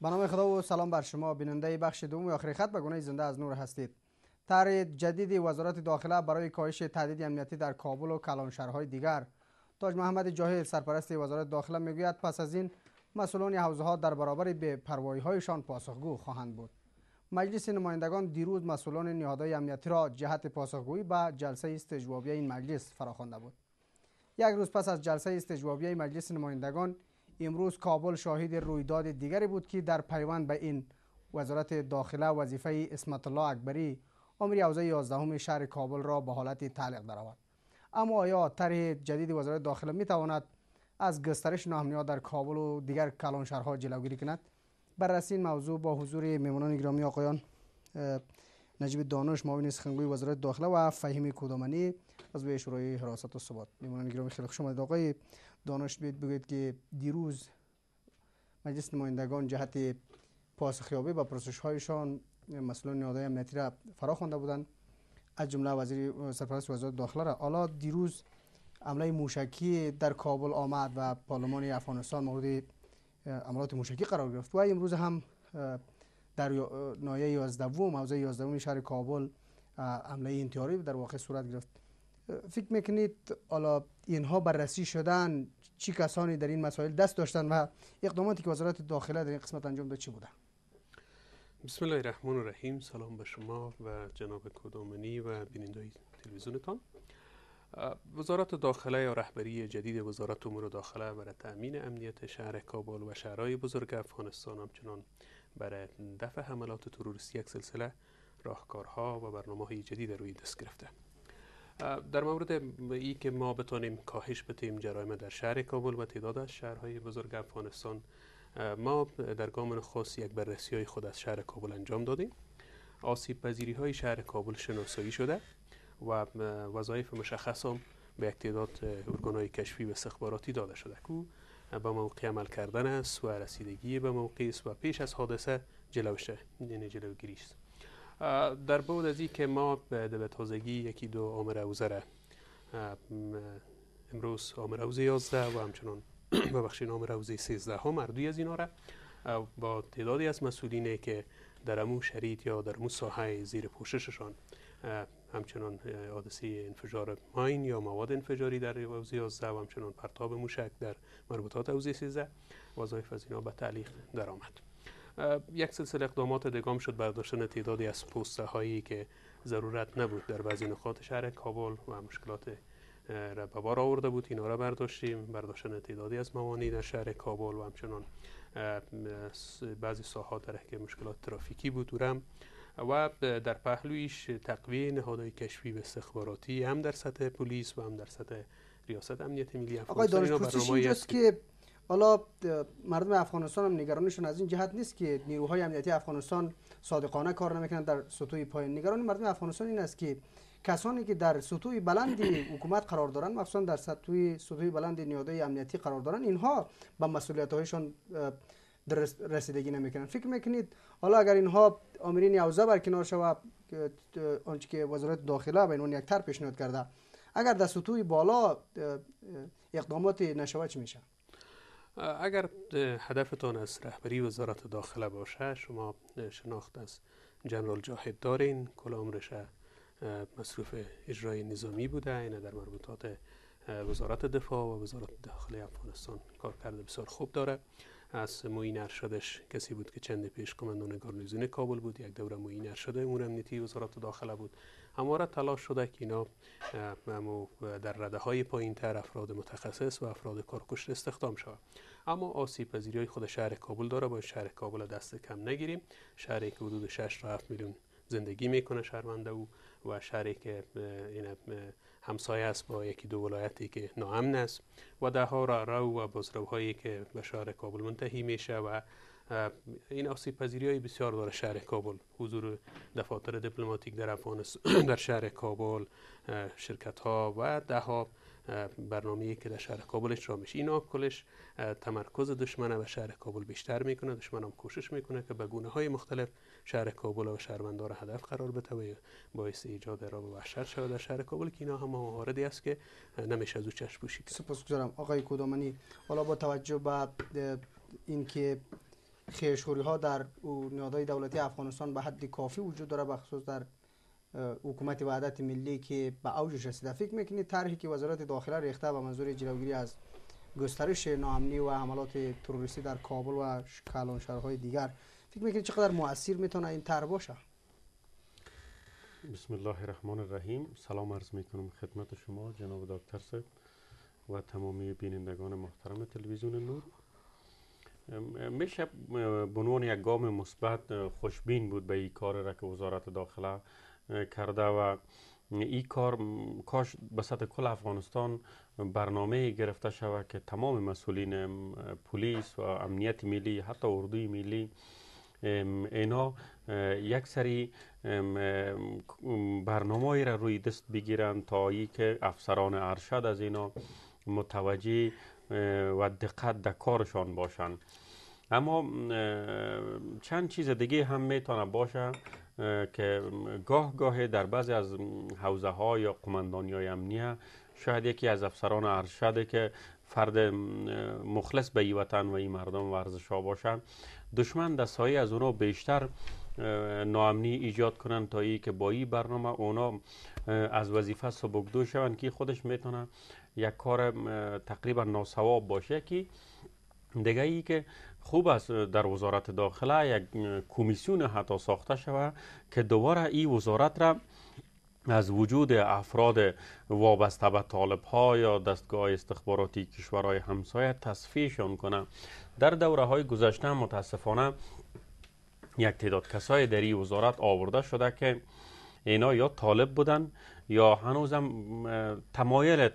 به خدا و سلام بر شما بیننده بخش دوم و آخری خط به گناه زنده از نور هستید طرح جدید وزارت داخله برای کاهش تهدید امنیتی در کابل و کلان شهرهای دیگر تاج محمد جاهل سرپرست وزارت داخله میگوید پس از این مسئولان حوزه ها در برابر پروایی هایشان پاسخگو خواهند بود مجلس نمایندگان دیروز مسئولان نهادهای امنیتی را جهت پاسخگویی به جلسه استجوابی این مجلس فراخوانده بود یک روز پس از جلسه استجوابیه مجلس نمایندگان امروز کابل شاهد رویداد دیگری بود که در پیوند به این وزارت داخله وظیفه اسمت الله اکبری عمری حوزه 11 شهر کابل را به حالت تعلیق درآورد اما آیا طرح جدید وزارت داخله می تواند از گسترش ها در کابل و دیگر کلان شهرها جلوگیری کند بررسی موضوع با حضور میمونان گرامی آقایان نجیب دانش معاون سخنگوی وزارت داخله و فهیم کودامنی از شورای حراست و ثبات میمونان گرامی خیلی خوش آمدید آقای دانش بید بگوید که دیروز مجلس نمایندگان جهت پاسخیابی به پرسش هایشان مسئولان نهادهای امنیتی را فرا خوانده بودند از جمله وزیر سرپرست وزارت داخله را حالا دیروز عمله موشکی در کابل آمد و پارلمان افغانستان مورد عملات موشکی قرار گرفت و امروز هم در نایه 11 و موضع 11 شهر کابل عمله انتحاری در واقع صورت گرفت فکر میکنید حالا اینها بررسی شدن چی کسانی در این مسائل دست داشتن و اقداماتی که وزارت داخله در این قسمت انجام داد چی بودن بسم الله الرحمن الرحیم سلام به شما و جناب کدامنی و بینندای تلویزیونتان وزارت داخله یا رهبری جدید وزارت امور داخله برای تامین امنیت شهر کابل و شهرهای بزرگ افغانستان همچنان برای دفع حملات تروریستی یک سلسله راهکارها و برنامه های جدید روی دست گرفته در مورد ای که ما بتانیم کاهش بتیم جرایم در شهر کابل و تعداد از شهرهای بزرگ افغانستان ما در گام خاص یک بررسی های خود از شهر کابل انجام دادیم آسیب پذیری های شهر کابل شناسایی شده و وظایف مشخص هم به یک تعداد ارگان کشفی و استخباراتی داده شده که به موقع عمل کردن است و رسیدگی به موقع است و پیش از حادثه جلوشه یعنی جلوگیری است در بود از که ما به تازگی یکی دو عامر را امروز عامر اوزه 11 و همچنان ببخشین آمر اوزه 13 هم مردوی از اینا را با تعدادی از مسئولینه که در امو شریط یا در امو ساحه زیر پوشششان همچنان حادثه انفجار ماین یا مواد انفجاری در اوزه 11 و همچنان پرتاب موشک در مربوطات حوزه 13 وظایف از اینا به تعلیق درآمد یک سلسله اقدامات دگام شد برداشتن تعدادی از پوسته هایی که ضرورت نبود در بعضی نقاط شهر کابل و مشکلات را آورده بود اینا را برداشتیم برداشتن تعدادی از موانی در شهر کابل و همچنان بعضی ساحات در که مشکلات ترافیکی بود و در پهلویش تقویه نهادهای کشفی و استخباراتی هم در سطح پلیس و هم در سطح ریاست امنیت ملی افغانستان آقای که حالا مردم افغانستان هم نگرانشون از این جهت نیست که نیروهای امنیتی افغانستان صادقانه کار نمیکنن در سطوح پایین نگران مردم افغانستان این است که کسانی که در سطوح بلند حکومت قرار دارن مخصوصا در سطوح سطوح بلند نیروهای امنیتی قرار دارن اینها به مسئولیت هایشان رسیدگی نمیکنن فکر میکنید حالا اگر اینها امرین یوزه بر کنار شود آنچه که وزارت داخله به اون یکتر پیشنهاد کرده اگر در سطوح بالا اقدامات نشود چی میشه اگر هدفتان از رهبری وزارت داخله باشه شما شناخت از جنرال جاهد دارین کل عمرش مصروف اجرای نظامی بوده این در مربوطات وزارت دفاع و وزارت داخلی افغانستان کار کرده بسیار خوب داره از معین ارشدش کسی بود که چند پیش کماندان گارنیزون کابل بود یک دوره معین ارشد امور امنیتی وزارت داخله بود همواره تلاش شده که اینا در رده های پایین تر افراد متخصص و افراد کارکشت استخدام شود اما آسیب پذیری خود شهر کابل داره با شهر کابل دست کم نگیریم شهری که حدود 6 تا 7 میلیون زندگی میکنه شهرونده او و شهری که این همسایه است با یکی دو ولایتی که ناامن است و ده ها را رو و بزرگ هایی که به شهر کابل منتهی میشه و این آسیب پذیری های بسیار داره شهر کابل حضور دفاتر دیپلماتیک در افغانستان در شهر کابل شرکت ها و ده ها برنامه که در شهر کابل اجرا میشه اینا کلش تمرکز دشمن به شهر کابل بیشتر میکنه دشمن هم کوشش میکنه که به گونه های مختلف شهر کابل و شهروندان هدف قرار بده و باعث ایجاد را به وحشت شود در شهر کابل که اینا هم مواردی است که نمیشه از او چشم پوشی کرد سپاسگزارم آقای کودامنی حالا با توجه به اینکه خیشوری ها در نهادهای دولتی افغانستان به حد کافی وجود داره بخصوص در حکومت وحدت ملی که به اوجش رسیده فکر میکنید طرحی که وزارت داخله ریخته به منظور جلوگیری از گسترش ناامنی و حملات تروریستی در کابل و کلان شهرهای دیگر فکر میکنید چقدر موثر میتونه این طرح باشه بسم الله الرحمن الرحیم سلام عرض میکنم خدمت شما جناب دکتر صاحب و تمامی بینندگان محترم تلویزیون نور میشه به عنوان یک گام مثبت خوشبین بود به این کار را که وزارت داخله کرده و این کار کاش به سطح کل افغانستان برنامه گرفته شود که تمام مسئولین پلیس و امنیت ملی حتی اردوی ملی اینا یک سری برنامه را روی دست بگیرن تا ای که افسران ارشد از اینا متوجه و دقت در کارشان باشند اما چند چیز دیگه هم میتونه باشه که گاه گاه در بعضی از حوزه ها یا قماندانی های امنیه شاید یکی از افسران ارشده که فرد مخلص به ای وطن و این مردم ورزشا باشن دشمن در سایه از اونا بیشتر ناامنی ایجاد کنن تا ای که با این برنامه اونا از وظیفه دو شوند که خودش میتونه یک کار تقریبا ناسواب باشه که دیگه ای که خوب است در وزارت داخله یک کمیسیون حتی ساخته شود که دوباره این وزارت را از وجود افراد وابسته به طالب ها یا دستگاه استخباراتی کشورهای همسایه تصفیهشان کنه در دوره های گذشته متاسفانه یک تعداد کسای در این وزارت آورده شده که اینا یا طالب بودن یا هنوزم تمایل,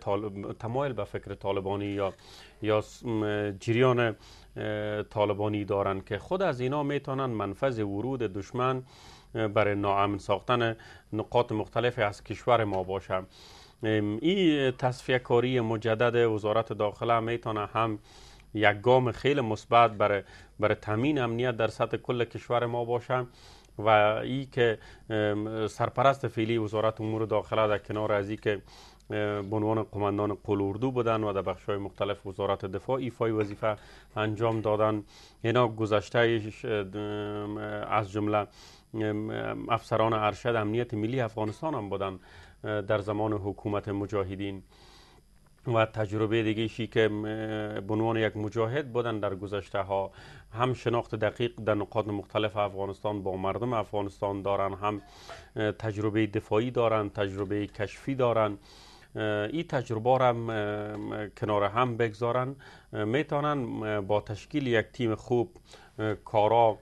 تمایل به فکر طالبانی یا یا جریان طالبانی دارند که خود از اینا میتونن منفذ ورود دشمن برای ناامن ساختن نقاط مختلف از کشور ما باشه این تصفیه کاری مجدد وزارت داخله میتونه هم یک گام خیلی مثبت برای برای تامین امنیت در سطح کل کشور ما باشه و ای که سرپرست فعلی وزارت امور داخله در کنار از ای که به عنوان قماندان اردو بودن و در بخش های مختلف وزارت دفاع ایفای وظیفه انجام دادن اینا گذشته از جمله افسران ارشد امنیت ملی افغانستان هم بودن در زمان حکومت مجاهدین و تجربه دیگه که به عنوان یک مجاهد بودن در گذشته ها هم شناخت دقیق در نقاط مختلف افغانستان با مردم افغانستان دارن هم تجربه دفاعی دارن تجربه کشفی دارن این تجربه را هم کنار هم بگذارن میتونن با تشکیل یک تیم خوب کارا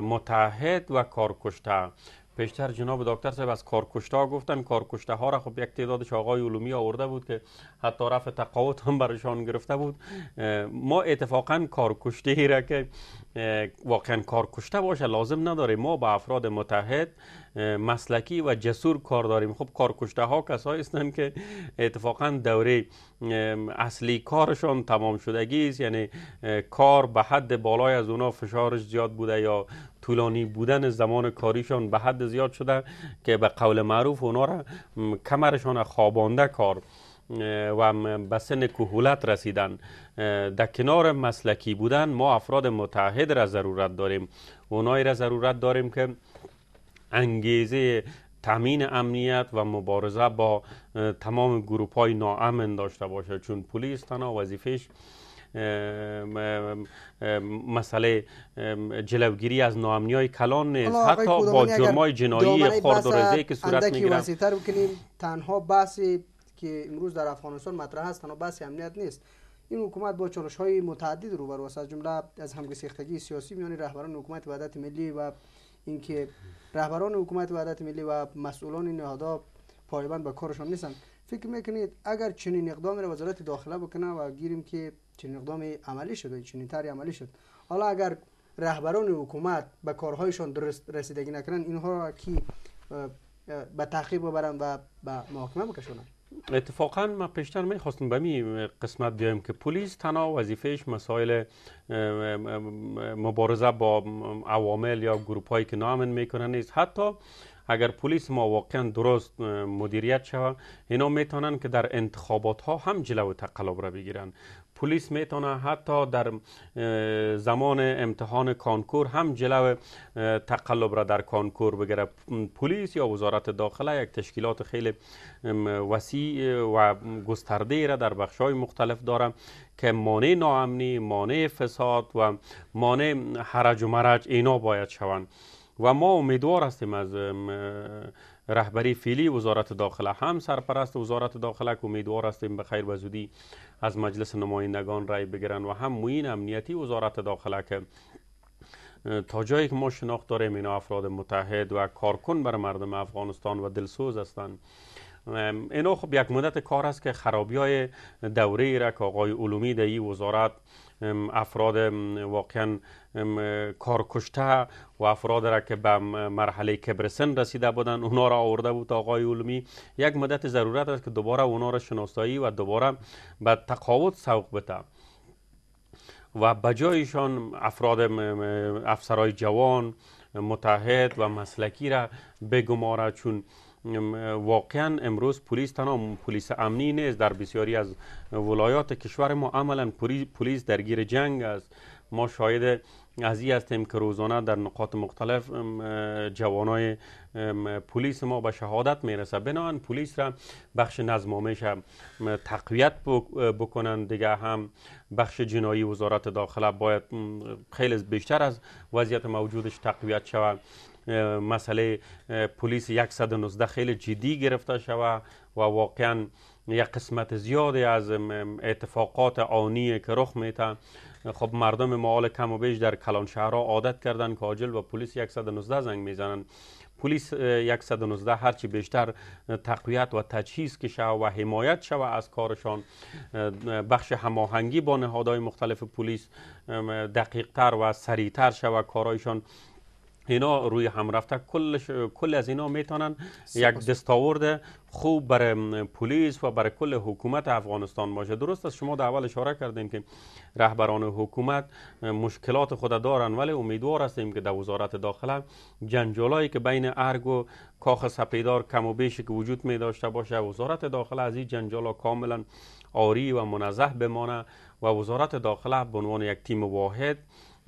متحد و کارکشته پیشتر جناب دکتر صاحب از کارکشتا گفتن کارکشته ها را خب یک تعدادش آقای علومی آورده بود که حتی رفع تقاوت هم برایشان گرفته بود ما اتفاقا کارکشته را که واقعا کار کشته باشه لازم نداره ما به افراد متحد مسلکی و جسور کار داریم خب کشته ها کسایی هستند که اتفاقا دوره اصلی کارشان تمام شدگی است یعنی کار به حد بالای از اونا فشارش زیاد بوده یا طولانی بودن زمان کاریشان به حد زیاد شده که به قول معروف اونا را کمرشان خوابانده کار و به سن کهولت رسیدن در کنار مسلکی بودن ما افراد متحد را ضرورت داریم اونای را ضرورت داریم که انگیزه تامین امنیت و مبارزه با تمام گروپ های ناامن داشته باشه چون پلیس تنها وظیفش مسئله جلوگیری از ناامنی های کلان نیست حتی با جرمای جنایی خورد که صورت تنها بحث که امروز در افغانستان مطرح است تنها بحث امنیت نیست این حکومت با چالش های متعدد روبرو است از جمله از همگسیختگی سیاسی میان رهبران حکومت وحدت ملی و اینکه رهبران حکومت وحدت ملی و مسئولان نهادها پایبند به کارشان نیستن فکر میکنید اگر چنین اقدامی را وزارت داخله بکنه و گیریم که چنین اقدامی عملی شد و چنین تری عملی شد حالا اگر رهبران حکومت به کارهایشان درست رسیدگی نکنن اینها را کی به تعقیب ببرند و به محاکمه بکشونند اتفاقا ما پیشتر میخواستم به می قسمت بیایم که پلیس تنها وظیفهش مسائل مبارزه با عوامل یا گروپ هایی که نامن میکنن نیست حتی اگر پلیس ما واقعا درست مدیریت شوه اینا میتونن که در انتخابات ها هم جلو تقلب را بگیرن پلیس میتونه حتی در زمان امتحان کانکور هم جلو تقلب را در کانکور بگیره پلیس یا وزارت داخله یک تشکیلات خیلی وسیع و گسترده را در بخش های مختلف داره که مانع ناامنی مانع فساد و مانع حرج و مرج اینا باید شوند و ما امیدوار هستیم از رهبری فیلی وزارت داخله هم سرپرست وزارت داخله امیدوار هستیم به خیر و زودی از مجلس نمایندگان رای بگیرن و هم موین امنیتی وزارت داخله که تا جایی که ما شناخت داریم اینا افراد متحد و کارکن بر مردم افغانستان و دلسوز هستند اینا خب یک مدت کار است که خرابی های دوره را که آقای علومی در ای وزارت افراد واقعا کارکشته و افراد را که به مرحله کبرسن رسیده بودن اونا را آورده بود آقای علمی یک مدت ضرورت است که دوباره اونا را شناسایی و دوباره به تقاوت سوق بده و بجایشان افراد افسرای جوان متحد و مسلکی را بگماره چون واقعا امروز پلیس تنها پلیس امنی نیست در بسیاری از ولایات کشور ما عملا پلیس درگیر جنگ است ما شاید این هستیم که روزانه در نقاط مختلف جوانای پلیس ما به شهادت میرسه بنان پلیس را بخش آمیش تقویت بکنن دیگه هم بخش جنایی وزارت داخله باید خیلی بیشتر از وضعیت موجودش تقویت شود مسئله پلیس 119 خیلی جدی گرفته شود و واقعا یک قسمت زیادی از اتفاقات آنی که رخ میته خب مردم معال کم و بیش در کلان شهرها عادت کردن که آجل و پلیس 119 زنگ میزنن پلیس 119 هرچی بیشتر تقویت و تجهیز کشه و حمایت شوه از کارشان بخش هماهنگی با نهادهای مختلف پلیس دقیقتر و سریعتر شوه کارایشان اینا روی هم رفته کل از اینا میتونن یک دستاورد خوب بر پلیس و بر کل حکومت افغانستان باشه درست است شما در اول اشاره کردین که رهبران حکومت مشکلات خود دارن ولی امیدوار هستیم که در وزارت داخله جنجالایی که بین ارگ و کاخ سپیدار کم و بیشی که وجود می داشته باشه وزارت داخله از این جنجالا کاملا آری و منزه بمانه و وزارت داخله به عنوان یک تیم واحد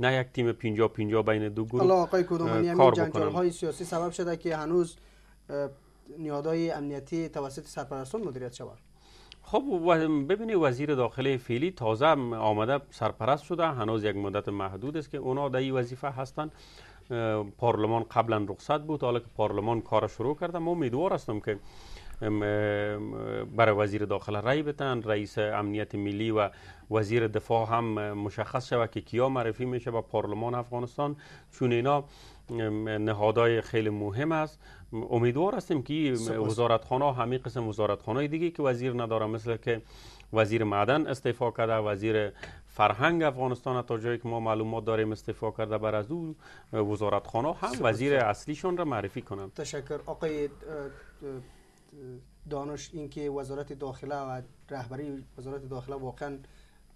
نه یک تیم 50 50 بین دو گروه آقای کدومانی همین جنجال های سیاسی سبب شده که هنوز نیادهای امنیتی توسط سرپرستان مدیریت شود خب ببینی وزیر داخله فعلی تازه آمده سرپرست شده هنوز یک مدت محدود است که اونا در این وظیفه هستند پارلمان قبلا رخصت بود حالا که پارلمان کار شروع کرده ما امیدوار هستم که برای وزیر داخل رای بتن رئیس امنیت ملی و وزیر دفاع هم مشخص شود که کیا معرفی میشه به پارلمان افغانستان چون اینا نهادهای خیلی مهم است امیدوار هستیم که وزارتخانه همه قسم وزارتخانه دیگه که وزیر نداره مثل که وزیر معدن استعفا کرده وزیر فرهنگ افغانستان تا جایی که ما معلومات داریم استعفا کرده بر از او وزارتخانه هم وزیر اصلیشون را معرفی کنند تشکر آقای دانش اینکه وزارت داخله و رهبری وزارت داخله واقعا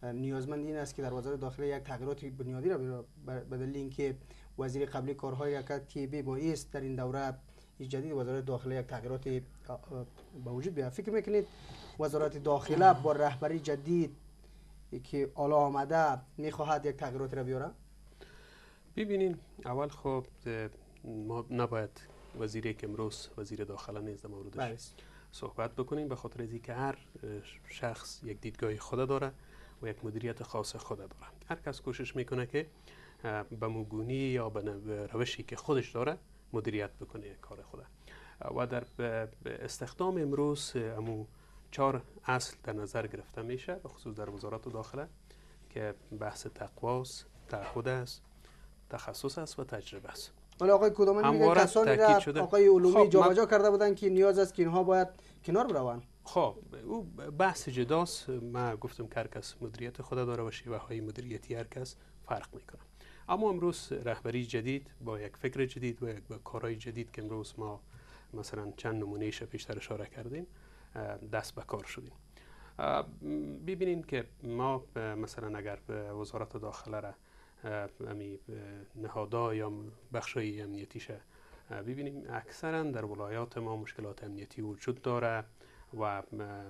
نیازمند این است که در وزارت داخله یک تغییرات بنیادی را به دلیل اینکه وزیر قبلی کارهای یکت که بی باعث در این دوره جدید وزارت داخله یک تغییرات به وجود بیاد فکر میکنید وزارت داخله با رهبری جدید که آلا آمده میخواهد یک تغییرات را بیاره ببینید اول خب ما نباید وزیر که امروز وزیر داخله نیز در موردش بله. صحبت بکنیم به خاطر از که هر شخص یک دیدگاه خود داره و یک مدیریت خاص خود داره هر کس کوشش میکنه که به موگونی یا به روشی که خودش داره مدیریت بکنه کار خود و در استخدام امروز امو چهار اصل در نظر گرفته میشه خصوص در وزارت داخله که بحث تقواس تعهد است تخصص است و تجربه است حالا آقای کدامانی میگه کسانی را آقای علومی خب، جابجا کرده بودن که نیاز است که اینها باید کنار بروند خب او بحث جداست ما گفتم که هر کس مدیریت خود داره و شیوه های مدیریتی هر کس فرق میکنه اما امروز رهبری جدید با یک فکر جدید و یک کارهای جدید که امروز ما مثلا چند نمونه پیشتر اشاره کردیم دست به کار شدیم ببینین که ما مثلا اگر وزارت داخله را امی نهادها یا بخشای امنیتیشه ببینیم اکثرا در ولایات ما مشکلات امنیتی وجود داره و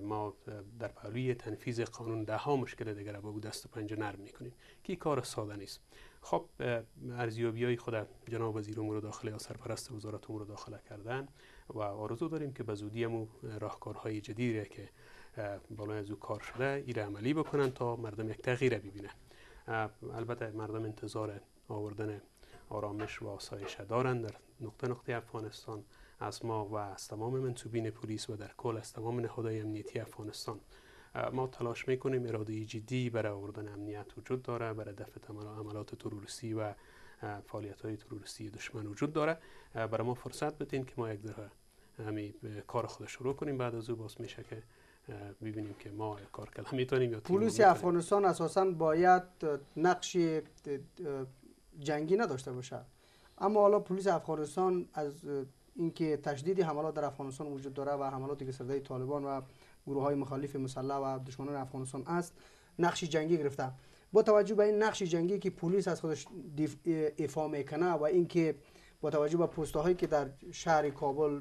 ما در پهلوی تنفیز قانون ده ها مشکل دیگر با دست و پنجه نرم میکنیم که کار ساده نیست خب ارزیابی های خود جناب وزیر امور داخله یا سرپرست وزارت امور داخله کردن و آرزو داریم که به زودی هم راهکارهای جدیدی که بالای از او کار شده ایره عملی بکنن تا مردم یک تغییره ببینن البته مردم انتظار آوردن آرامش و آسایش دارند در نقطه نقطه افغانستان از ما و از تمام منصوبین پلیس و در کل از تمام نهادهای امنیتی افغانستان ما تلاش میکنیم اراده جدی برای آوردن امنیت وجود داره برای دفع عملات تروریستی و فعالیت های تروریستی دشمن وجود داره برای ما فرصت بدین که ما یک در همین کار خود شروع کنیم بعد از او باز میشه که میبینیم که ما کار میتونیم یا افغانستان اساسا باید نقش جنگی نداشته باشد اما حالا پلیس افغانستان از اینکه تشدید حملات در افغانستان وجود داره و که گسترده طالبان و گروه های مخالف مسلح و دشمنان افغانستان است نقش جنگی گرفته با توجه به این نقش جنگی که پلیس از خودش ایفا میکنه و اینکه با توجه به پوسته هایی که در شهر کابل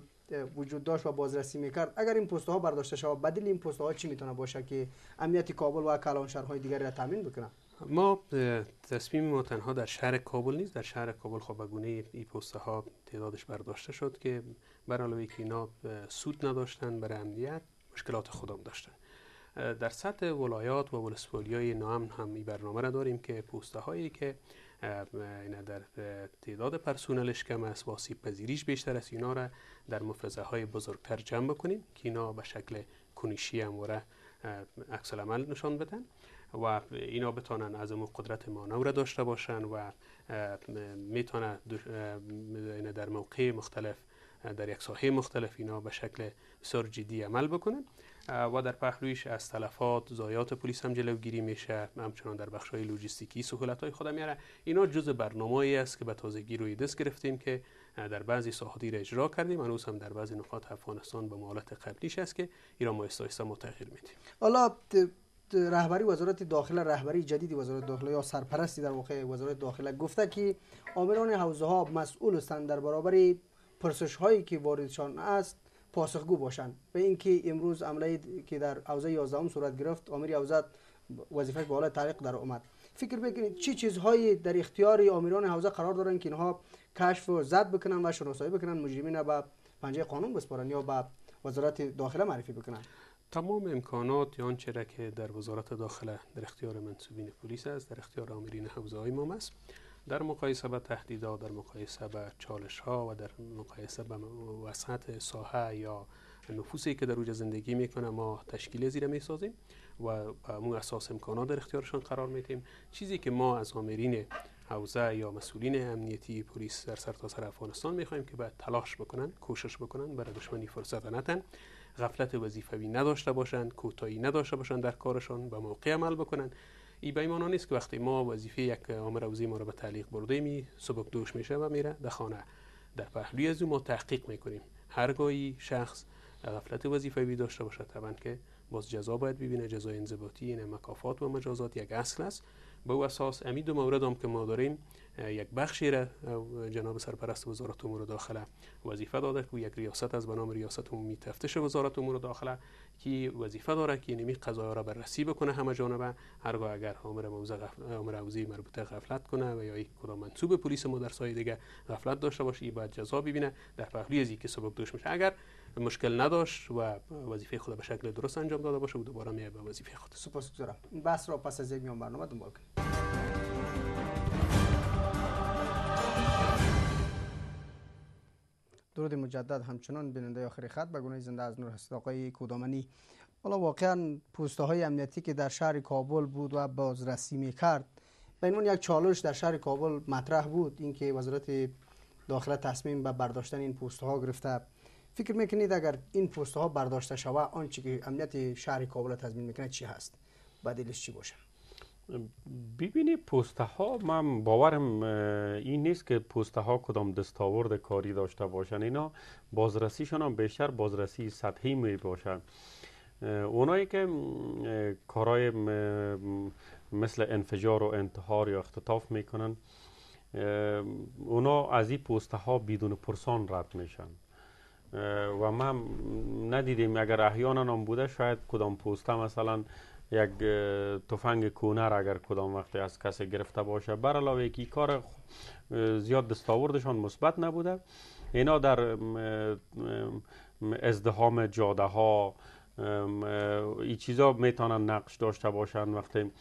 وجود داشت و بازرسی میکرد اگر این پست ها برداشته شود بدیل این پست ها چی میتونه باشه که امنیت کابل و کلان شهرهای دیگری را تامین بکنه ما تصمیم ما تنها در شهر کابل نیست در شهر کابل خب بگونه این پست ها تعدادش برداشته شد که بر علاوه که اینا سود نداشتن برای امنیت مشکلات خودم داشتن در سطح ولایات و ولسوالی های نام هم این برنامه را داریم که پوسته هایی که اینا در تعداد پرسونلش کم است و آسیب پذیریش بیشتر است اینا را در مفرزه های بزرگتر جمع بکنیم که اینا به شکل کنیشی هم را عمل نشان بدن و اینا بتانن از اون قدرت مانو را داشته باشن و میتونه در موقع مختلف در یک ساحه مختلف اینا به شکل بسیار جدی عمل بکنن و در پهلویش از تلفات زایات پلیس هم جلوگیری میشه همچنان در بخش های لوجستیکی سهولت های خودم میاره اینا جز برنامه است که به تازگی روی دست گرفتیم که در بعضی ساحاتی را اجرا کردیم هنوز هم در بعضی نقاط افغانستان به معالت قبلیش است که ایران ما استایسته ما میدیم حالا رهبری وزارت داخله رهبری جدید وزارت داخله یا سرپرستی در واقع وزارت داخله گفته که آمران حوزه ها مسئول هستند در برابر پرسش هایی که واردشان است پاسخگو باشند به اینکه امروز عمله که در حوزه 11 صورت گرفت امیر 11 وظیفه بالا تعلیق در اومد فکر بکنید چی چیزهایی در اختیار امیران حوزه قرار دارن که اینها کشف و زد بکنن و شناسایی بکنن مجرمین به پنجه قانون بسپارن یا به وزارت داخله معرفی بکنن تمام امکانات یا آنچه را که در وزارت داخله در اختیار منصوبین پلیس است در اختیار امیرین حوزه های ما است در مقایسه به تهدیدها در مقایسه به چالش ها و در مقایسه به وسعت ساحه یا نفوسی که در اوج زندگی میکنه ما تشکیل زیره میسازیم و به مو اساس امکانات در اختیارشان قرار میدیم چیزی که ما از آمرین حوزه یا مسئولین امنیتی پلیس در سرتاسر سر افغانستان میخواهیم که باید تلاش بکنن کوشش بکنن برای دشمنی فرصت نتن غفلت وظیفوی نداشته باشند کوتاهی نداشته باشند در کارشان به موقع عمل بکنن ای ایمان نیست که وقتی ما وظیفه یک آمروزی ما را به تعلیق برده می سبک دوش میشه و میره در خانه در پهلوی از او ما تحقیق میکنیم هرگاهی شخص غفلت وظیفه داشته باشه طبعا که باز جزا باید ببینه جزای انضباطی این یعنی مکافات و مجازات یک اصل است به او اساس امید و مورد هم که ما داریم یک بخشی را جناب سرپرست وزارت امور داخله وظیفه داده که یک ریاست از بنام ریاست عمومی تفتش وزارت امور داخله که وظیفه داره که نمی یعنی قضایا را بررسی بکنه همه جانبه هرگاه اگر آمر آمر حوزه مربوطه غفلت کنه و یا کدام منصوب پلیس ما در سایه دیگه غفلت داشته باشه باید جزا ببینه در پهلوی که سبب دوش میشه اگر مشکل نداشت و وظیفه خود به شکل درست انجام داده باشه و دوباره میاد به وظیفه خود سپاسگزارم بس را پس از یک میان برنامه دنبال کنیم درود مجدد همچنان بیننده آخری خط به گناه زنده از نور هست آقای کودامنی حالا واقعا پوسته های امنیتی که در شهر کابل بود و بازرسی می کرد به عنوان یک چالش در شهر کابل مطرح بود اینکه وزارت داخله تصمیم به برداشتن این پوسته ها گرفته فکر میکنید اگر این پست ها برداشته شوه آنچه که امنیت شهر کابل تضمین میکنه چی هست بدیلش چی باشه ببینی پوسته ها من باورم این نیست که پوسته ها کدام دستاورد کاری داشته باشن اینا بازرسیشان هم بیشتر بازرسی سطحی می باشن اونایی که کارهای مثل انفجار و انتحار یا اختطاف میکنن اونا از این پوسته ها بدون پرسان رد میشن و ما ندیدیم اگر احیانا هم بوده شاید کدام پوسته مثلا یک تفنگ کونه اگر کدام وقتی از کسی گرفته باشه بر علاوه کار زیاد دستاوردشان مثبت نبوده اینا در ازدهام جاده ها این چیزا میتونن نقش داشته باشن وقتی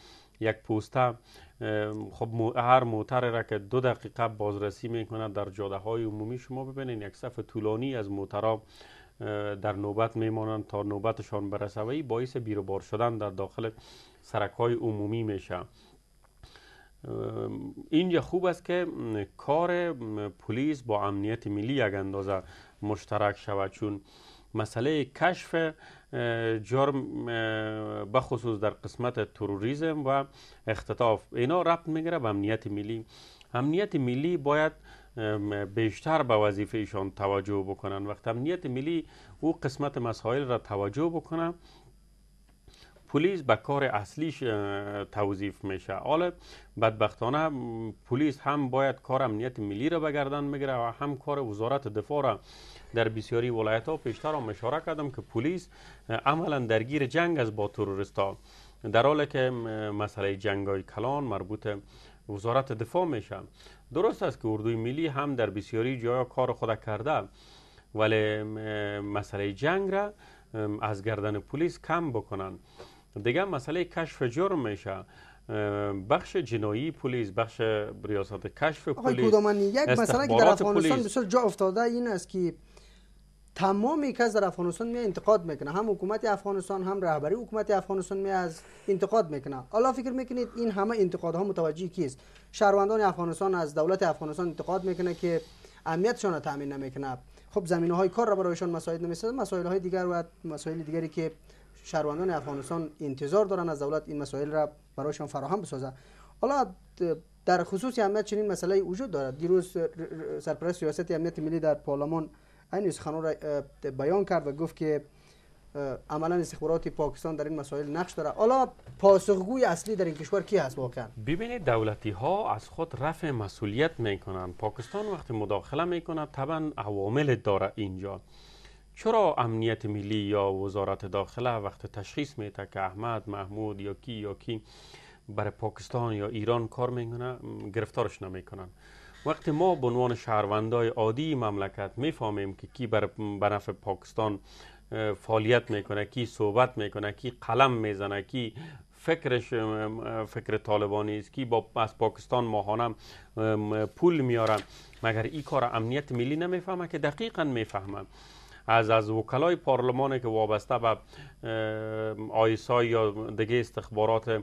یک پوسته خب هر موتر را که دو دقیقه بازرسی کند در جاده های عمومی شما ببینید یک صف طولانی از موترها در نوبت میمانند تا نوبتشان برسه و این باعث بیروبار شدن در داخل سرک های عمومی میشه اینجا خوب است که کار پلیس با امنیت ملی یک اندازه مشترک شود چون مسئله کشف جرم بخصوص در قسمت تروریزم و اختطاف اینا ربط میگیره به امنیت ملی امنیت ملی باید بیشتر به وظیفه ایشان توجه بکنن وقت امنیت ملی او قسمت مسائل را توجه بکنن پلیس به کار اصلیش توظیف میشه حالا بدبختانه پلیس هم باید کار امنیت ملی را به گردن و هم کار وزارت دفاع را در بسیاری ولایت ها پیشتر هم اشاره کردم که پلیس عملا درگیر جنگ از با تروریست ها در حالی که مسئله جنگ های کلان مربوط وزارت دفاع میشه درست است که اردوی ملی هم در بسیاری جای کار خود کرده ولی مسئله جنگ را از گردن پلیس کم بکنن دیگه مسئله کشف جرم میشه بخش جنایی پلیس بخش ریاست کشف پلیس یک مسئله که در افغانستان بسیار جا افتاده این است که تمامی کس در افغانستان می انتقاد میکنه هم حکومت افغانستان هم رهبری حکومت افغانستان می از انتقاد میکنه حالا فکر میکنید این همه انتقاد ها متوجه کیست شهروندان افغانستان از دولت افغانستان انتقاد میکنه که امنیتشان را تامین نمیکنه خب زمینه های کار را برایشان مساعد نمیسازه مسائل های دیگر و مسائل دیگری که شهروندان افغانستان انتظار دارن از دولت این مسائل را برایشان فراهم بسازه حالا در خصوص امنیت چنین مسئله وجود دارد دیروز سرپرست سیاست امنیت ملی در پارلمان این سخنان را بیان کرد و گفت که عملا استخبارات پاکستان در این مسائل نقش دارد حالا پاسخگوی اصلی در این کشور کی هست واقعا ببینید دولتی ها از خود رفع مسئولیت میکنند پاکستان وقتی مداخله میکنه طبعا عوامل داره اینجا چرا امنیت ملی یا وزارت داخله وقت تشخیص میده که احمد محمود یا کی یا کی برای پاکستان یا ایران کار میکنه گرفتارش نمیکنن وقتی ما به عنوان شهروندای عادی مملکت میفهمیم که کی بر نف پاکستان فعالیت میکنه کی صحبت میکنه کی قلم میزنه کی فکرش فکر طالبانی است کی با از پاکستان ماهانه پول میارم. مگر این کار امنیت ملی نمیفهمه که دقیقا میفهمه از از وکلای پارلمانی که وابسته به آیسا یا دیگه استخبارات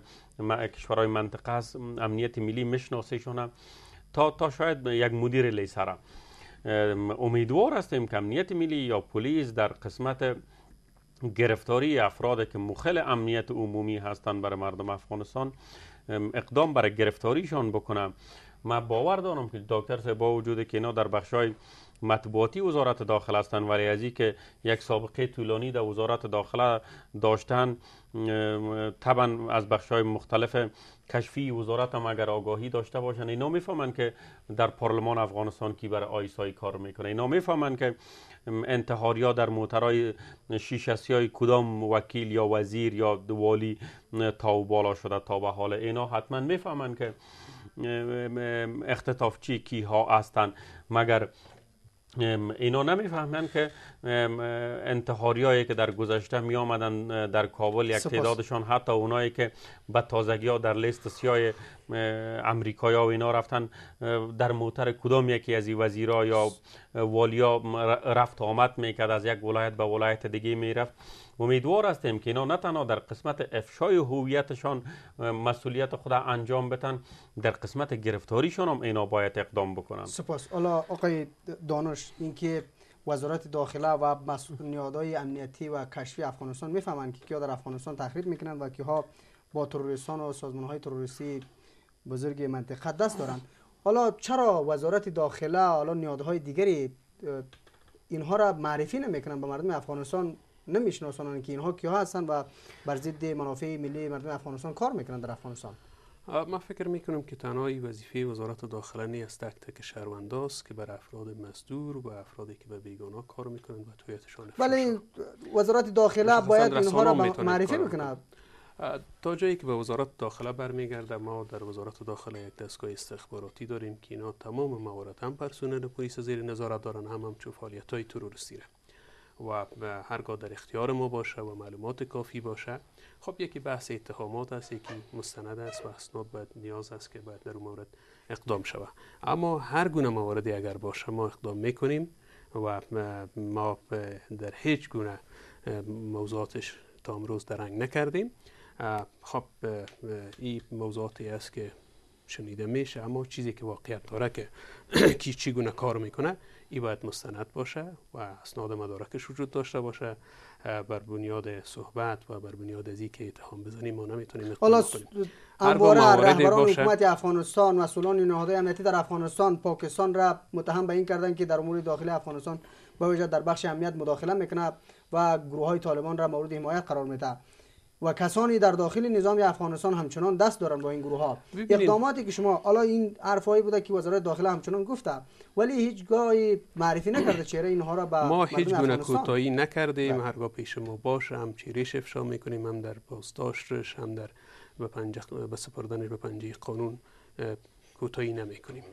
کشورهای منطقه است امنیت ملی مشناسه شونه تا تا شاید یک مدیر لیسره امیدوار هستیم که امنیت ملی یا پلیس در قسمت گرفتاری افراد که مخل امنیت عمومی هستند برای مردم افغانستان اقدام برای گرفتاریشان بکنم من باور دارم که دکتر با وجود که اینا در های مطبوعاتی وزارت داخل هستند ولی از که یک سابقه طولانی در دا وزارت داخله داشتن طبعا از بخش های مختلف کشفی وزارت هم اگر آگاهی داشته باشن اینا میفهمن که در پارلمان افغانستان کی برای آیسایی کار میکنه اینا میفهمن که ها در موترهای شیشسی های کدام وکیل یا وزیر یا والی تا بالا شده تا به حال اینا حتما میفهمن که اختطافچی کی ها هستند مگر اینا نمیفهمن که هایی که در گذشته می آمدن در کابل یک تعدادشان حتی اونایی که به تازگی ها در لیست سیاه ها و اینا رفتن در موتر کدام یکی از این وزیرا یا والیا رفت آمد میکرد از یک ولایت به ولایت دیگه میرفت امیدوار هستیم که اینا نه تنها در قسمت افشای هویتشان مسئولیت خود انجام بتن در قسمت گرفتاریشان هم اینا باید اقدام بکنن سپاس حالا آقای دانش اینکه وزارت داخله و نهادهای امنیتی و کشفی افغانستان میفهمند که کیا در افغانستان تخریب میکنن و کیها با تروریستان و سازمان های تروریستی بزرگ منطقه دست دارند حالا چرا وزارت داخله حالا نهادهای دیگری اینها را معرفی نمیکنن به مردم افغانستان نمیشناسانند که اینها کیا هستن و بر ضد منافع ملی مردم افغانستان کار میکنن در افغانستان ما فکر میکنم که تنهایی وظیفه وزارت داخله نیست از تک تک شهرونداست که بر افراد مزدور و افرادی که به بیگانا کار میکنند و تویتشان بله، ولی وزارت داخله باید اینها را معرفی میکنند تا جایی که به وزارت داخله برمیگرده ما در وزارت داخله یک دستگاه استخباراتی داریم که اینا تمام موارد هم پرسنل پلیس زیر نظارت دارن هم همچون فعالیت های تروریستی و هرگاه در اختیار ما باشه و معلومات کافی باشه خب یکی بحث اتهامات است یکی مستند است و اسناد باید نیاز است که باید در مورد اقدام شود اما هر گونه مواردی اگر باشه ما اقدام میکنیم و ما در هیچ گونه موضوعاتش تا امروز درنگ نکردیم خب این موضوعاتی است که شنیده میشه اما چیزی که واقعیت داره که کی چی گونه کار میکنه ای باید مستند باشه و اسناد مدارکش وجود داشته باشه بر بنیاد صحبت و بر بنیاد از که اتهام بزنیم ما نمیتونیم کنیم انبار رهبران حکومت افغانستان مسئولان نهادهای امنیتی در افغانستان پاکستان را متهم به این کردن که در امور داخلی افغانستان به ویژه در بخش امنیت مداخله میکنه و گروه های طالبان را مورد حمایت قرار میده و کسانی در داخل نظام افغانستان همچنان دست دارن با این گروه ها اقداماتی که شما حالا این حرفایی بوده که وزارت داخله همچنان گفته ولی هیچگاه معرفی نکرده چهره اینها را به ما هیچ گونه کوتاهی نکردیم بله. هرگاه پیش ما باش هم ریش افشا میکنیم هم در بازداشتش هم در به پنجه به سپردنش به پنجه قانون کوتاهی نمیکنیم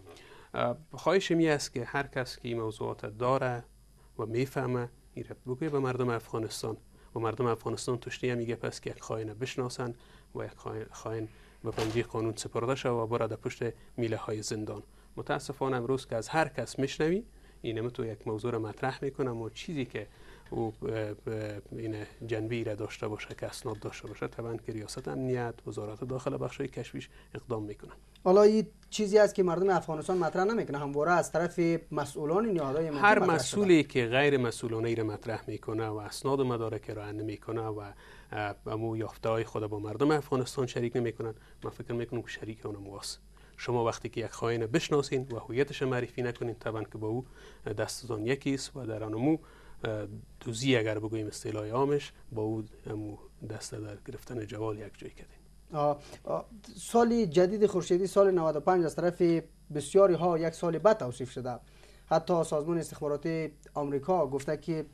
خواهش می است که هر کس که این موضوعات داره و میفهمه این بگه به مردم افغانستان و مردم افغانستان تشنیه میگه پس که یک خائن بشناسن و یک خائن به پنجه قانون سپرده شد و برد پشت میله های زندان متاسفانه امروز که از هر کس میشنوی اینم تو یک موضوع مطرح میکنم و چیزی که او این جنبی را داشته باشه که اسناد داشته باشه طبعا که ریاست امنیت وزارت داخل بخش کشفیش اقدام میکنه حالا این چیزی است که مردم افغانستان مطرح نمیکنه همواره از طرف مسئولان نهادهای هر مسئولی که غیر مسئولانه ای را مطرح میکنه و اسناد و مدارک را میکنه و امو یافته های خود با مردم افغانستان شریک نمیکنن من فکر میکنم که شریک اون واسه شما وقتی که یک خائن بشناسین و هویتش معرفی نکنین طبعا که با او دستتان یکی است و در آنمو دوزی اگر بگوییم اصطلاح عامش با او دست در گرفتن جوال یک جای کردیم سال جدید خورشیدی سال 95 از طرف بسیاری ها یک سال بعد توصیف شده حتی سازمان استخبارات آمریکا گفته که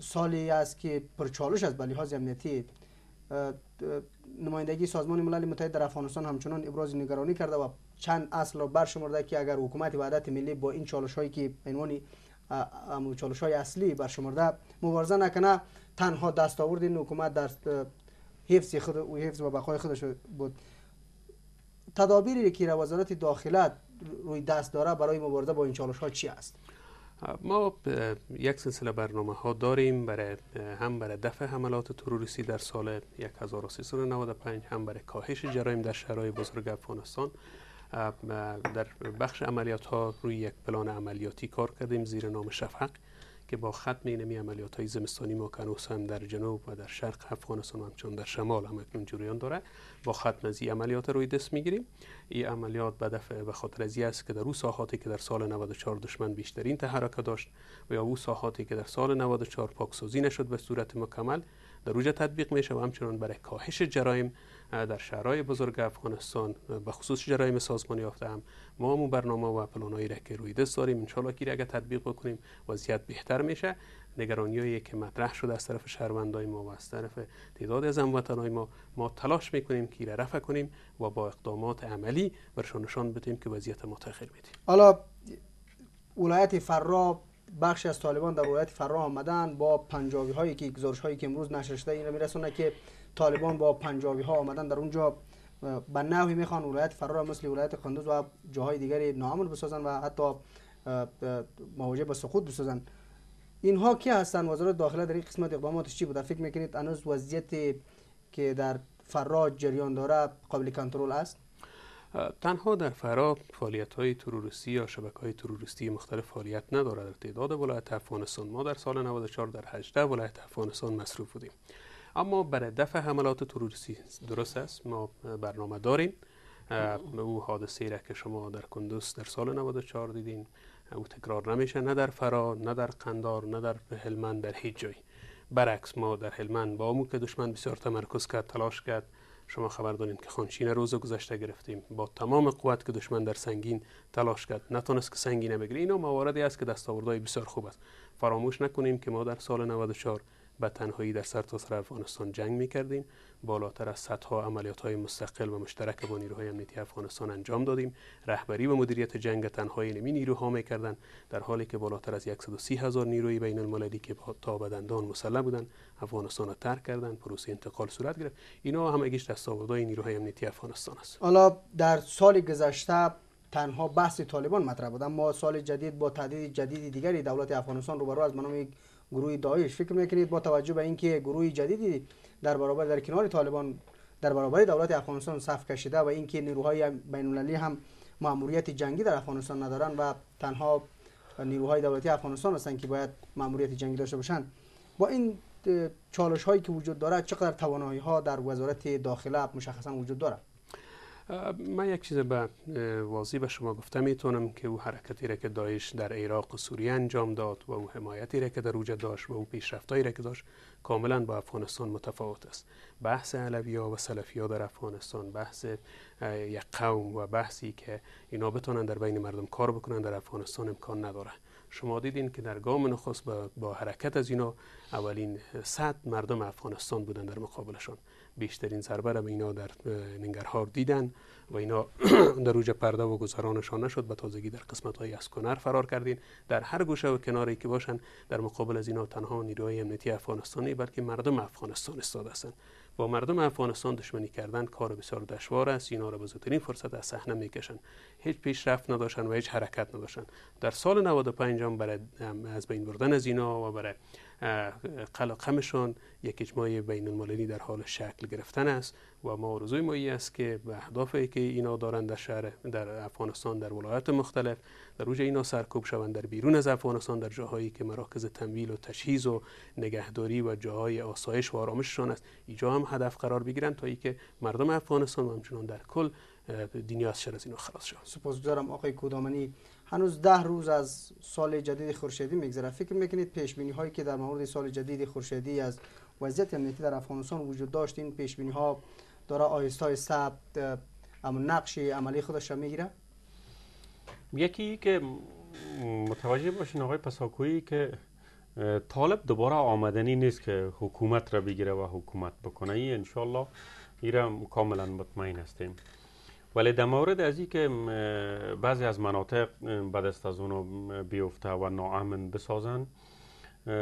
سالی است که پرچالش است به لحاظ امنیتی نمایندگی سازمان ملل متحد در افغانستان همچنان ابراز نگرانی کرده و چند اصل را برشمرده که اگر حکومت وحدت ملی با این چالش هایی که عنوانی چالش های اصلی برشمرده مبارزه نکنه تنها دستاورد این حکومت در حفظ خود و حفظ و بقای خودش بود تدابیری که وزارت داخله روی دست داره برای مبارزه با این چالش ها چی است ما یک سلسله برنامه ها داریم برای هم برای دفع حملات تروریستی در سال 1395 هم برای کاهش جرایم در شهرهای بزرگ افغانستان در بخش عملیات ها روی یک پلان عملیاتی کار کردیم زیر نام شفق که با ختم این عملیات های زمستانی ما هم در جنوب و در شرق افغانستان و همچنان در شمال هم اکنون جریان داره با ختم از این عملیات روی دست میگیریم این عملیات به دفع خاطر است که در او ساحاتی که در سال 94 دشمن بیشترین تحرک داشت و یا او ساحاتی که در سال 94 پاکسازی نشد به صورت مکمل در اوجه تطبیق میشه و همچنان برای کاهش جرایم در شهرهای بزرگ افغانستان به خصوص جرایم سازمانی یافته هم ما هم برنامه و پلانایی را که روی دست داریم انشاءالله که اگر تطبیق بکنیم وضعیت بهتر میشه نگرانیایی که مطرح شده از طرف شهروندای ما و از طرف تعداد از هموطنای ما ما تلاش میکنیم که را رفع کنیم و با اقدامات عملی برشان نشان بدیم که وضعیت ما تغییر بدیم حالا ولایت فراب بخشی از طالبان در ولایت فرا آمدن با پنجاوی هایی که گزارش هایی که امروز نشر شده این میرسونه که طالبان با پنجاوی ها آمدن در اونجا به نحوی میخوان ولایت فرا مثل ولایت قندوز و جاهای دیگری نامل بسازن و حتی مواجه به سقوط بسازن اینها کی هستن وزارت داخله در این قسمت اقداماتش چی بوده فکر میکنید هنوز وضعیت که در فرا جریان داره قابل کنترل است تنها در فرا فعالیت های تروریستی یا شبکه های تروریستی مختلف فعالیت ندارد در تعداد ولایت افغانستان ما در سال 94 در 18 ولایت افغانستان مصروف بودیم اما برای دفع حملات تروریستی درست است ما برنامه داریم او حادثه را که شما در کندوس در سال 94 دیدین او تکرار نمیشه نه در فرا نه در قندار نه در هلمند در هیچ جایی برعکس ما در هلمند با امو که دشمن بسیار تمرکز کرد تلاش کرد شما خبر دارین که خانشین روز گذشته گرفتیم با تمام قوت که دشمن در سنگین تلاش کرد نتونست که سنگینه بگیره اینا مواردی است که دستاوردهای بسیار خوب است فراموش نکنیم که ما در سال 94 به تنهایی در سرتاسر سر افغانستان جنگ میکردیم بالاتر از صدها عملیات های مستقل و مشترک با نیروهای امنیتی افغانستان انجام دادیم رهبری و مدیریت جنگ تنهایی نمی نیروها میکردند در حالی که بالاتر از 130 هزار نیروی بین المللی که تا بدندان مسلح بودند افغانستان را ترک کردند پروسه انتقال صورت گرفت اینا همگیش دستاوردهای نیروهای امنیتی افغانستان است حالا در سال گذشته تنها بحث طالبان مطرح بود اما سال جدید با تهدید جدید دیگری دولت افغانستان روبرو از منام گروه داعش فکر میکنید با توجه به اینکه گروه جدیدی در برابر در کنار طالبان در برابر دولت افغانستان صف کشیده و اینکه نیروهای بین المللی هم ماموریت جنگی در افغانستان ندارن و تنها نیروهای دولتی افغانستان هستند که باید ماموریت جنگی داشته باشند با این چالش هایی که وجود دارد چقدر توانایی ها در وزارت داخله مشخصا وجود دارد من یک چیز به واضح به شما گفته میتونم که او حرکتی را که داعش در عراق و سوریه انجام داد و او حمایتی را که در اوجه داشت و او پیشرفتایی را که داشت کاملا با افغانستان متفاوت است بحث علوی ها و سلفی ها در افغانستان بحث یک قوم و بحثی که اینا بتونن در بین مردم کار بکنن در افغانستان امکان نداره شما دیدین که در گام نخست با, با حرکت از اینا اولین صد مردم افغانستان بودن در مقابلشان بیشترین ضربه را به اینا در ننگرهار دیدن و اینا در روج پرده و گذرانشان نشد به تازگی در قسمت های فرار کردین در هر گوشه و کناری که باشن در مقابل از اینا تنها نیروهای امنیتی افغانستانی بلکه مردم افغانستان استاد هستند با مردم افغانستان دشمنی کردن کار بسیار دشوار است اینا را به زودترین فرصت از صحنه میکشن هیچ پیشرفت نداشتن و هیچ حرکت نداشتن در سال 95 هم برای از بین بردن از اینا و برای قلقمشان یک اجماع بین المللی در حال شکل گرفتن است و ما آرزوی ما است که به اهدافی که اینا دارند در شهر در افغانستان در ولایات مختلف در روز اینا سرکوب شوند در بیرون از افغانستان در جاهایی که مراکز تمویل و تجهیز و نگهداری و جاهای آسایش و آرامششان است ایجا هم هدف قرار بگیرند تا ای که مردم افغانستان و همچنان در کل دنیا از شر از اینا خلاص شوند سپاسگزارم آقای کودامنی هنوز ده روز از سال جدید خورشیدی میگذره فکر میکنید پیش بینی هایی که در مورد سال جدید خورشیدی از وضعیت امنیتی در افغانستان وجود داشت این پیش بینی ها داره آهسته اما نقش عملی خودش را میگیره یکی که متوجه باشین آقای پساکویی که طالب دوباره آمدنی نیست که حکومت را بگیره و حکومت بکنه ای انشالله ایرم کاملا مطمئن هستیم ولی در مورد از که بعضی از مناطق دست از اونو بیفته و ناامن بسازن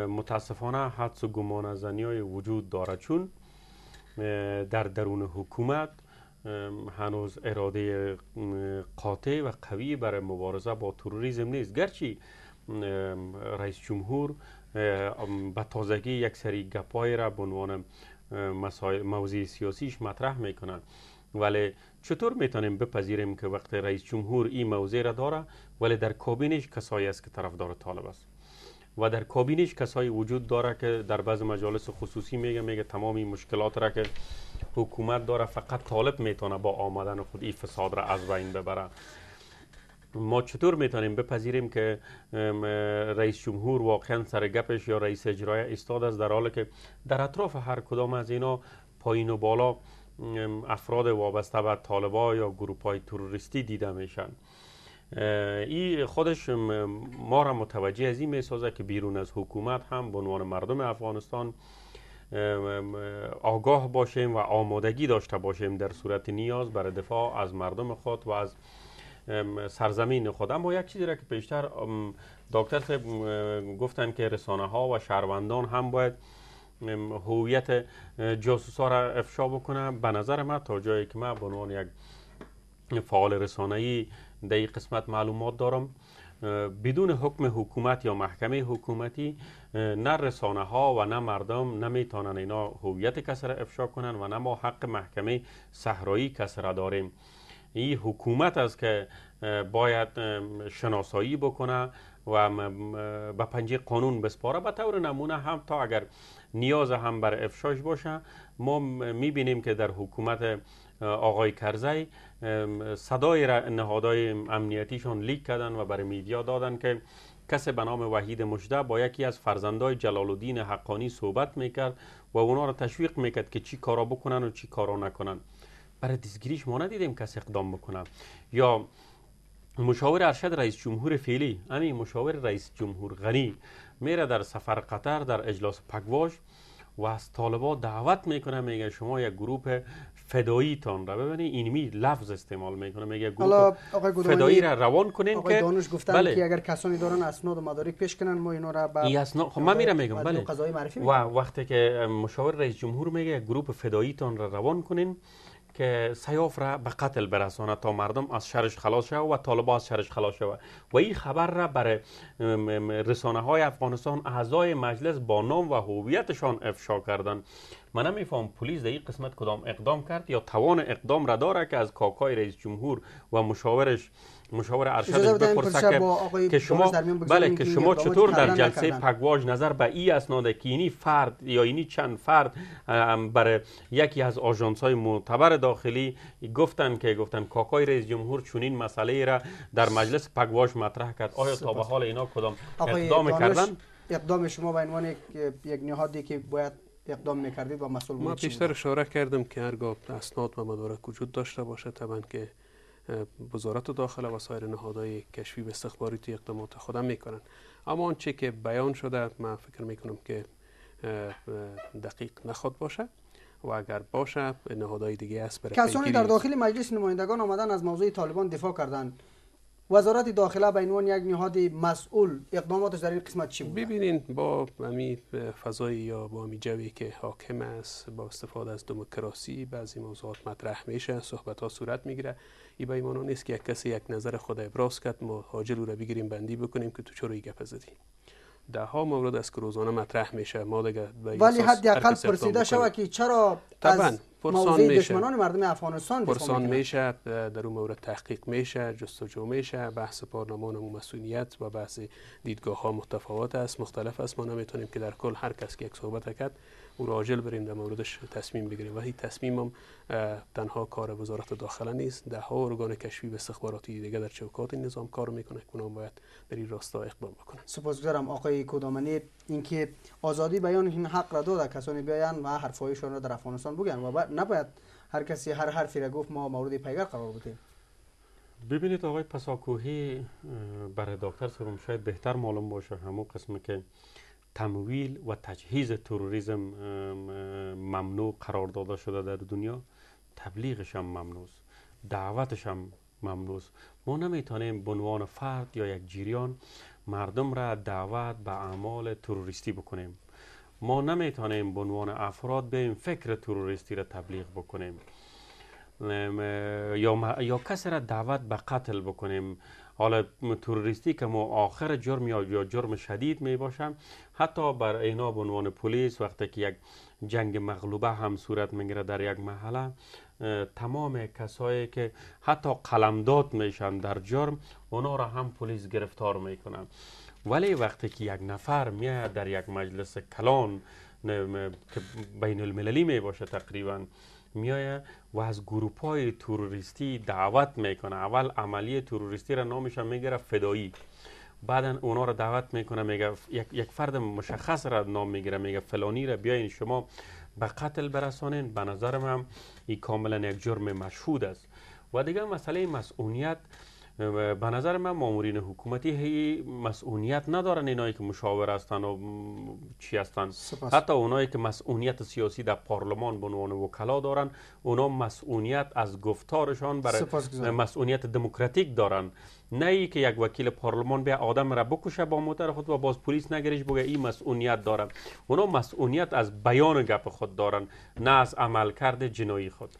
متاسفانه حدس و گمان زنی های وجود داره چون در درون حکومت هنوز اراده قاطع و قوی برای مبارزه با تروریزم نیست گرچه رئیس جمهور به تازگی یک سری گپای را به عنوان موضوع سیاسیش مطرح میکنند ولی چطور میتونیم بپذیریم که وقت رئیس جمهور این موضع را داره ولی در کابینش کسایی است که طرفدار طالب است و در کابینش کسایی وجود داره که در بعض مجالس خصوصی میگه میگه تمامی مشکلات را که حکومت داره فقط طالب میتونه با آمدن خود این فساد را از بین ببره ما چطور میتونیم بپذیریم که رئیس جمهور واقعا سر گپش یا رئیس اجرای استاد است در حال که در اطراف هر کدام از اینا پایین و بالا افراد وابسته به طالبا یا گروپ های تروریستی دیده میشن این خودش ما را متوجه از این میسازه که بیرون از حکومت هم به عنوان مردم افغانستان آگاه باشیم و آمادگی داشته باشیم در صورت نیاز برای دفاع از مردم خود و از سرزمین خود اما یک چیزی را که پیشتر دکتر گفتن که رسانه ها و شهروندان هم باید هویت جاسوس ها را افشا بکنه به نظر من تا جایی که من به عنوان یک فعال رسانه ای در این قسمت معلومات دارم بدون حکم حکومت یا محکمه حکومتی نه رسانه ها و نه مردم نمیتونن اینا هویت کس را افشا کنن و نه ما حق محکمه صحرایی کس را داریم این حکومت است که باید شناسایی بکنه و به پنجه قانون بسپاره به طور نمونه هم تا اگر نیاز هم بر افشاش باشه ما میبینیم که در حکومت آقای کرزی صدای نهادهای امنیتیشان لیک کردن و بر میدیا دادن که کسی به نام وحید مشده با یکی از فرزندای جلال الدین حقانی صحبت میکرد و اونا را تشویق میکرد که چی کارا بکنن و چی کارا نکنن برای دیزگیریش ما ندیدیم کسی اقدام بکنن یا مشاور ارشد رئیس جمهور فعلی یعنی مشاور رئیس جمهور غنی میره در سفر قطر در اجلاس پکواش و از طالبا دعوت میکنه میگه شما یک گروپ فدایی تان را ببینید اینمی لفظ استعمال میکنه میگه گروه فدایی را روان کنین که دانش گفتن بله. اگر کسانی دارن اسناد و مدارک پیش کنن ما اینا را به اسناد خب من میرم میگم بله و وقتی که مشاور رئیس جمهور میگه گروه فدایی تان را روان کنین که سیاف را به قتل برسانه تا مردم از شرش خلاص شود و طالبا از شرش خلاص شود و این خبر را بر رسانه های افغانستان اعضای مجلس با نام و هویتشان افشا کردن من نمیفهم پلیس در این قسمت کدام اقدام کرد یا توان اقدام را داره که از کاکای رئیس جمهور و مشاورش مشاور ارشد بپرسه که شما بله که شما چطور در جلسه پگواج نظر به این اسناد که اینی فرد یا اینی چند فرد برای یکی از آژانس های معتبر داخلی گفتن که گفتن کاکای رئیس جمهور چنین مسئله را در مجلس پگواژ مطرح کرد آیا تا به حال اینا کدام اقدام کردن اقدام شما به عنوان یک نهادی که باید اقدام میکردید و مسئول ما بیشتر اشاره کردم که هرگاه اسناد و مدارک وجود داشته باشه طبعا که وزارت داخله و سایر نهادهای کشفی و استخباراتی اقدامات خودم میکنن اما آنچه که بیان شده من فکر میکنم که دقیق نخواد باشه و اگر باشه نهادهای دیگه است برای کسانی در داخل مجلس نمایندگان آمدن از موضوع طالبان دفاع کردن وزارت داخله به عنوان یک نهاد مسئول اقداماتش در این قسمت چی بود ببینین با امی فضایی یا با امی جوی که حاکم است با استفاده از دموکراسی بعضی موضوعات مطرح میشه صحبت ها صورت میگیره ای به ایمان نیست که یک کسی یک نظر خود ابراز کرد ما حاجل را بگیریم بندی بکنیم که تو چرا گپ زدی ده ها مورد است که روزانه مطرح میشه ما دیگه ولی حداقل پرسیده شوه که چرا طبعا پرسان میشه دشمنان مردم افغانستان پرسان میشه در اون مورد تحقیق میشه جستجو میشه بحث پارلمان و مسئولیت و بحث دیدگاه ها متفاوت است مختلف است ما نمیتونیم که در کل هر کس که یک صحبت کرد او را عاجل بریم در موردش تصمیم بگیریم و این تصمیم هم تنها کار وزارت داخله نیست ده ها ارگان کشفی و استخباراتی دیگه در چوکات نظام کار میکنه که باید در این راستا اقدام سپاس سپاسگزارم آقای کدامنی اینکه آزادی بیان این حق را داده کسانی بیان و حرفایشان را در افغانستان بگن و نباید هر کسی هر حرفی را گفت ما مورد پیگر قرار بدیم ببینید آقای پساکوهی برای دکتر بهتر معلوم باشه همون قسمی که تمویل و تجهیز تروریسم ممنوع قرار داده شده در دنیا تبلیغش هم ممنوع است دعوتش هم ممنوع است ما نمیتونیم به عنوان فرد یا یک جریان مردم را دعوت به اعمال تروریستی بکنیم ما نمیتونیم به عنوان افراد به این فکر تروریستی را تبلیغ بکنیم یا, یا کسی را دعوت به قتل بکنیم حالا تروریستی که ما آخر جرم یا جرم شدید می باشم حتی بر اینا به عنوان پلیس وقتی که یک جنگ مغلوبه هم صورت میگیره در یک محله تمام کسایی که حتی قلمداد میشن در جرم اونا را هم پلیس گرفتار میکنن ولی وقتی که یک نفر میاد در یک مجلس کلان که بین المللی می باشه تقریبا میایه و از گروپ های تروریستی دعوت میکنه اول عملی توریستی را نامش میگیره فدایی بعدا اونا را دعوت میکنه میگه یک فرد مشخص را نام میگیره میگه فلانی را بیاین شما به قتل برسانین به نظر من این کاملا یک جرم مشهود است و دیگه مسئله مسئولیت به نظر من مامورین حکومتی هی مسئولیت ندارن اینایی که مشاور هستن و چی هستن سپس. حتی اونایی که مسئولیت سیاسی در پارلمان به عنوان وکلا دارن اونا مسئولیت از گفتارشان برای مسئولیت دموکراتیک دارن نه ای که یک وکیل پارلمان به آدم را بکشه با موتر خود و باز پلیس نگریش بگه این مسئولیت دارن اونا مسئولیت از بیان گپ خود دارن نه از عملکرد جنایی خود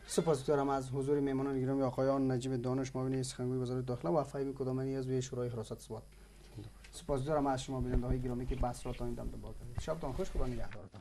دارم از حضور میمونان گرامی آقایان نجیب دانش معاون سخنگوی وزارت داخله و فهیم کدامنی از شورای حراست سپاس سپاسگزارم از شما بیننده های گرامی که بس را تا این دم دنبال کردید شبتان خوش نگهدارتان